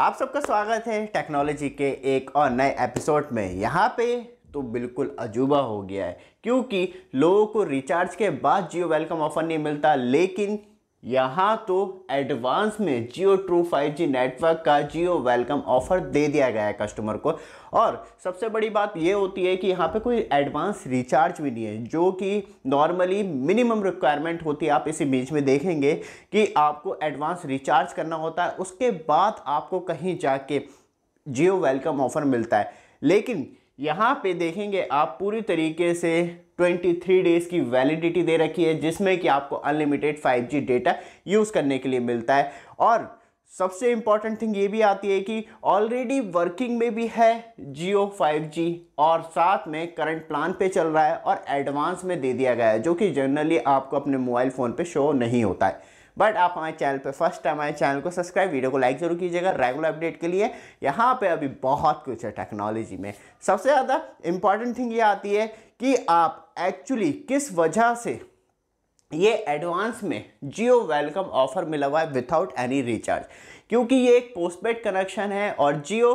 आप सबका स्वागत है टेक्नोलॉजी के एक और नए एपिसोड में यहाँ पे तो बिल्कुल अजूबा हो गया है क्योंकि लोगों को रिचार्ज के बाद जियो वेलकम ऑफर नहीं मिलता लेकिन यहाँ तो एडवांस में जियो ट्रू 5G नेटवर्क का जियो वेलकम ऑफर दे दिया गया है कस्टमर को और सबसे बड़ी बात ये होती है कि यहाँ पे कोई एडवांस रिचार्ज भी नहीं है जो कि नॉर्मली मिनिमम रिक्वायरमेंट होती है आप इसी बीच में देखेंगे कि आपको एडवांस रिचार्ज करना होता है उसके बाद आपको कहीं जाके जियो वेलकम ऑफर मिलता है लेकिन यहाँ पे देखेंगे आप पूरी तरीके से 23 डेज की वैलिडिटी दे रखी है जिसमें कि आपको अनलिमिटेड 5G डेटा यूज़ करने के लिए मिलता है और सबसे इम्पॉर्टेंट थिंग ये भी आती है कि ऑलरेडी वर्किंग में भी है जियो 5G और साथ में करंट प्लान पे चल रहा है और एडवांस में दे दिया गया है जो कि जनरली आपको अपने मोबाइल फ़ोन पर शो नहीं होता है बट आप हमारे चैनल पर फर्स्ट टाइम हमारे चैनल को सब्सक्राइब वीडियो को लाइक जरूर कीजिएगा रेगुलर अपडेट के लिए यहाँ पर अभी बहुत कुछ है टेक्नोलॉजी में सबसे ज़्यादा इंपॉर्टेंट थिंग ये आती है कि आप एक्चुअली किस वजह से ये एडवांस में जियो वेलकम ऑफर मिला हुआ है विथआउट एनी रिचार्ज क्योंकि ये एक पोस्टपेड कनेक्शन है और जियो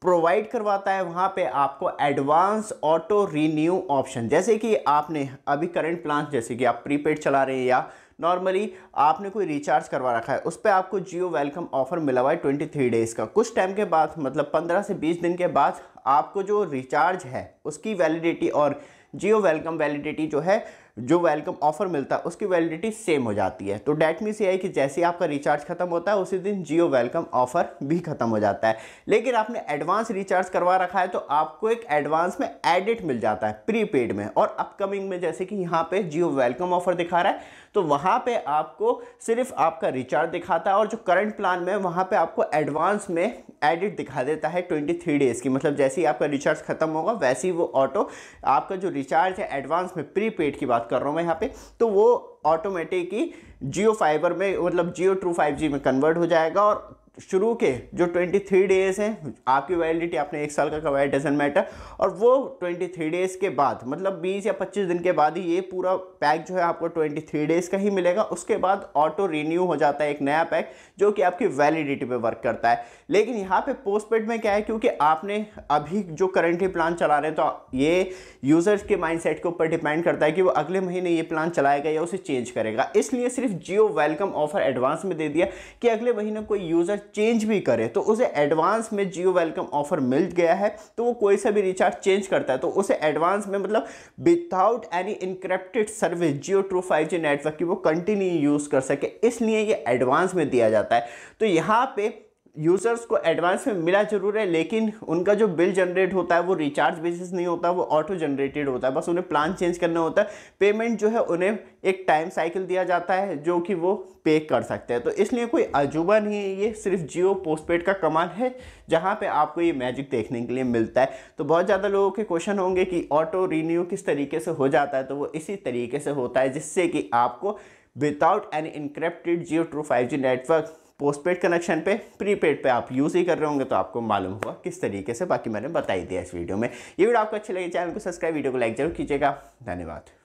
प्रोवाइड करवाता है वहाँ पे आपको एडवांस ऑटो रीन्यू ऑप्शन जैसे कि आपने अभी करंट प्लान जैसे कि आप प्रीपेड चला रहे हैं या नॉर्मली आपने कोई रिचार्ज करवा रखा है उस पर आपको जियो वेलकम ऑफर मिला हुआ है ट्वेंटी थ्री डेज़ का कुछ टाइम के बाद मतलब पंद्रह से बीस दिन के बाद आपको जो रिचार्ज है उसकी वैलिडिटी और जियो वेलकम वैलिडिटी जो है जो वेलकम ऑफर मिलता है उसकी वैलिडिटी सेम हो जाती है तो डैट मीन्स ये है कि जैसे ही आपका रिचार्ज खत्म होता है उसी दिन जियो वेलकम ऑफर भी खत्म हो जाता है लेकिन आपने एडवांस रिचार्ज करवा रखा है तो आपको एक एडवांस में एडिट मिल जाता है प्रीपेड में और अपकमिंग में जैसे कि यहाँ पे जियो वेलकम ऑफर दिखा रहा है तो वहाँ पे आपको सिर्फ आपका रिचार्ज दिखाता है और जो करंट प्लान में वहाँ पे आपको एडवांस में एडिट दिखा देता है 23 डेज़ की मतलब जैसे ही आपका रिचार्ज खत्म होगा वैसे ही वो ऑटो आपका जो रिचार्ज है एडवांस में प्रीपेड की बात बात कर रहा हूँ मैं यहाँ पे तो वो ऑटोमेटिक ही जियो फाइबर में मतलब जियो ट्रू फाइव जी में कन्वर्ट हो जाएगा और शुरू के जो 23 डेज़ हैं आपकी वैलिडिटी आपने एक साल का करवाया डजेंट मैटर और वो 23 डेज़ के बाद मतलब 20 या 25 दिन के बाद ही ये पूरा पैक जो है आपको 23 डेज़ का ही मिलेगा उसके बाद ऑटो रिन्यू हो जाता है एक नया पैक जो कि आपकी वैलिडिटी पे वर्क करता है लेकिन यहाँ पे पोस्ट पेड में क्या है क्योंकि आपने अभी जो करेंटली प्लान चला रहे हैं तो ये यूज़र्स के माइंड के ऊपर डिपेंड करता है कि वो अगले महीने ये प्लान चलाएगा या उसे चेंज करेगा इसलिए सिर्फ जियो वेलकम ऑफर एडवांस में दे दिया कि अगले महीने कोई यूज़र चेंज भी करे तो उसे एडवांस में जियो वेलकम ऑफर मिल गया है तो वो कोई सा भी रिचार्ज चेंज करता है तो उसे एडवांस में मतलब without any encrypted service Jio true five G network की वो कंटिन्यू यूज़ कर सके इसलिए ये एडवांस में दिया जाता है तो यहाँ पे यूज़र्स को एडवांस में मिला जरूर है लेकिन उनका जो बिल जनरेट होता है वो रिचार्ज बेसिस नहीं होता वो ऑटो जनरेटेड होता है बस उन्हें प्लान चेंज करना होता है पेमेंट जो है उन्हें एक टाइम साइकिल दिया जाता है जो कि वो पे कर सकते हैं तो इसलिए कोई अजूबा नहीं है ये सिर्फ जियो पोस्टपेड का कमाल है जहाँ पे आपको ये मैजिक देखने के लिए मिलता है तो बहुत ज़्यादा लोगों के क्वेश्चन होंगे कि ऑटो रीन्यू किस तरीके से हो जाता है तो वो इसी तरीके से होता है जिससे कि आपको without any encrypted Jio true five network postpaid connection पे प्रीपेड पे आप यूज़ ही कर रहे होंगे तो आपको मालूम हुआ किस तरीके से बाकी मैंने बताई दिया इस वीडियो में ये वीडियो आपको अच्छी लगी चैनल को सब्सक्राइब वीडियो को लाइक जरूर कीजिएगा धन्यवाद